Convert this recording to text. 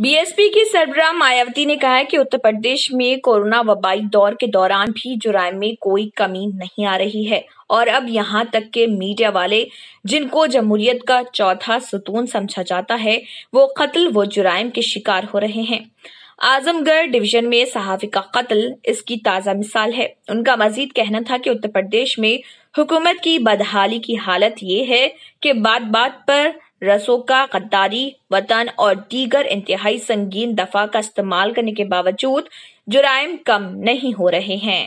BSP की सरबरा मायावती ने कहा है कि उत्तर प्रदेश में कोरोना वबाई दौर के दौरान भी जुराय में कोई कमी नहीं आ रही है और अब यहाँ तक के मीडिया वाले जिनको जमहूरियत का चौथा सुतून समझा जाता है वो कत्ल व जुराइम के शिकार हो रहे हैं आजमगढ़ डिवीजन में सहाफी का कत्ल इसकी ताज़ा मिसाल है उनका मजीद कहना था कि उत्तर प्रदेश में हुकूमत की बदहाली की हालत ये है कि बात बात पर रसोका गद्दारी वतन और दीगर इंतहाई संगीन दफा का इस्तेमाल करने के बावजूद जुराइम कम नहीं हो रहे हैं